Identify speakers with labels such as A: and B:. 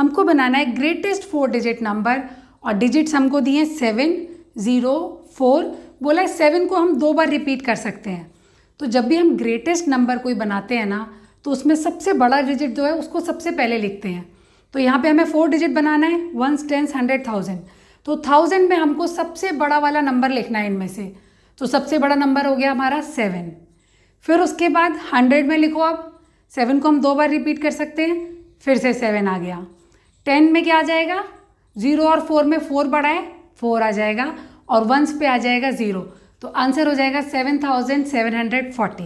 A: हमको बनाना है ग्रेटेस्ट फोर डिजिट नंबर और डिजिट्स हमको दिए सेवन ज़ीरो फोर बोला है सेवन को हम दो बार रिपीट कर सकते हैं तो जब भी हम ग्रेटेस्ट नंबर कोई बनाते हैं ना तो उसमें सबसे बड़ा डिजिट जो है उसको सबसे पहले लिखते हैं तो यहाँ पे हमें फोर डिजिट बनाना है वंस टेंस हंड्रेड थाउजेंड तो थाउजेंड में हमको सबसे बड़ा वाला नंबर लिखना है इनमें से तो सबसे बड़ा नंबर हो गया हमारा सेवन फिर उसके बाद हंड्रेड में लिखो आप सेवन को हम दो बार रिपीट कर सकते हैं फिर से सेवन आ गया टेन में क्या आ जाएगा ज़ीरो और फोर में फोर है फोर आ जाएगा और वंस पे आ जाएगा ज़ीरो तो आंसर हो जाएगा seven thousand seven hundred forty